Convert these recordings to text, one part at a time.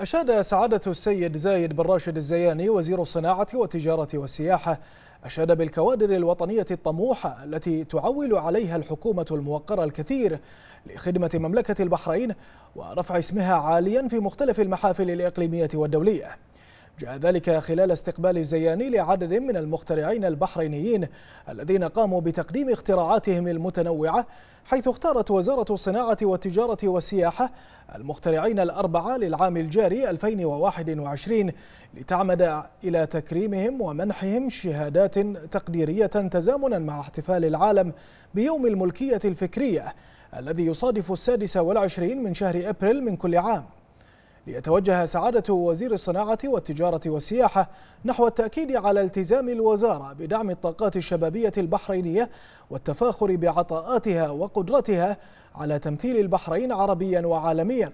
أشاد سعادة السيد زايد بن راشد الزياني وزير الصناعة والتجارة والسياحة أشاد بالكوادر الوطنية الطموحة التي تعول عليها الحكومة الموقرة الكثير لخدمة مملكة البحرين ورفع اسمها عاليا في مختلف المحافل الإقليمية والدولية جاء ذلك خلال استقبال زياني لعدد من المخترعين البحرينيين الذين قاموا بتقديم اختراعاتهم المتنوعة حيث اختارت وزارة الصناعة والتجارة والسياحة المخترعين الأربعة للعام الجاري 2021 لتعمد إلى تكريمهم ومنحهم شهادات تقديرية تزامنا مع احتفال العالم بيوم الملكية الفكرية الذي يصادف السادس والعشرين من شهر أبريل من كل عام ليتوجه سعادة وزير الصناعة والتجارة والسياحة نحو التأكيد على التزام الوزارة بدعم الطاقات الشبابية البحرينية والتفاخر بعطاءاتها وقدرتها على تمثيل البحرين عربيا وعالميا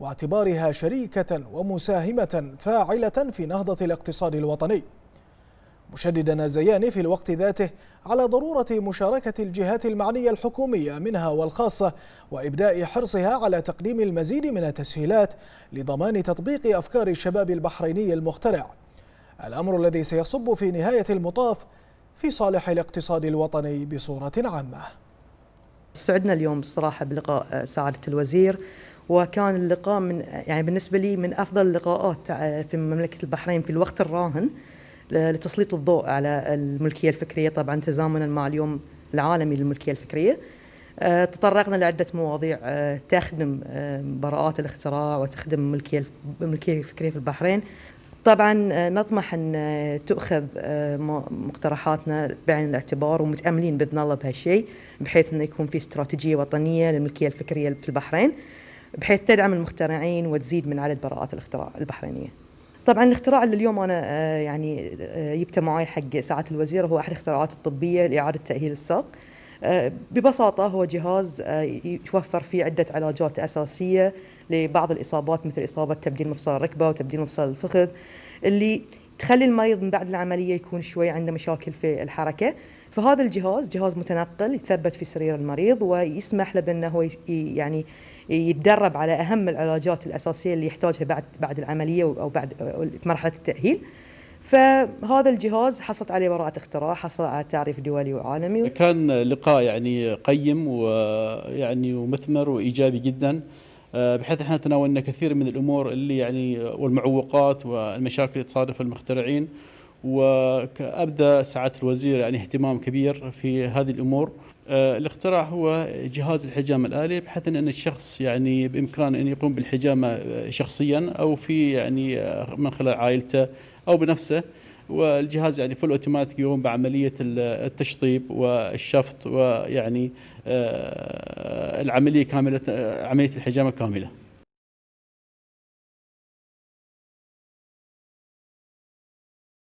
واعتبارها شريكة ومساهمة فاعلة في نهضة الاقتصاد الوطني مشددا الزياني في الوقت ذاته على ضرورة مشاركة الجهات المعنية الحكومية منها والخاصة وإبداء حرصها على تقديم المزيد من التسهيلات لضمان تطبيق أفكار الشباب البحريني المخترع الأمر الذي سيصب في نهاية المطاف في صالح الاقتصاد الوطني بصورة عامة سعدنا اليوم بصراحة بلقاء سعادة الوزير وكان اللقاء من يعني بالنسبة لي من أفضل اللقاءات آه، في مملكة البحرين في الوقت الراهن لتسليط الضوء على الملكية الفكرية طبعا تزامنا مع اليوم العالمي للملكية الفكرية آه، تطرقنا لعدة مواضيع آه، تخدم آه، براءات الاختراع وتخدم الملكية الملكية الفكرية في البحرين طبعا نطمح ان تؤخذ مقترحاتنا بعين الاعتبار ومتاملين باذن الله بهالشيء بحيث انه يكون في استراتيجيه وطنيه للملكيه الفكريه في البحرين بحيث تدعم المخترعين وتزيد من عدد براءات الاختراع البحرينيه. طبعا الاختراع اللي اليوم انا آه، يعني آه، جبته معي حق ساعه الوزير هو احد الاختراعات الطبيه لاعاده تاهيل الساق آه، ببساطه هو جهاز يوفر فيه عده علاجات اساسيه لبعض الاصابات مثل اصابه تبديل مفصل الركبه وتبديل مفصل الفخذ اللي تخلي المريض من بعد العمليه يكون شوي عنده مشاكل في الحركه فهذا الجهاز جهاز متنقل يتثبت في سرير المريض ويسمح له بانه هو يعني يتدرب على اهم العلاجات الاساسيه اللي يحتاجها بعد بعد العمليه او بعد مرحله التاهيل فهذا الجهاز حصلت عليه براءة اختراع حصل على تعريف دولي وعالمي كان لقاء يعني قيم ويعني ومثمر وإيجابي جدا آه، بحيث احنا تناولنا كثير من الامور اللي يعني آه، والمعوقات والمشاكل اللي تصادف المخترعين وابدى سعاده الوزير يعني اهتمام كبير في هذه الامور آه، الاختراع هو جهاز الحجامه الالي بحيث ان الشخص يعني بامكانه ان يقوم بالحجامه شخصيا او في يعني من خلال عائلته او بنفسه والجهاز يعني فل اوتوماتيك يقوم بعمليه التشطيب والشفط ويعني آه، العمليه كامله آه، عمليه الحجامه كامله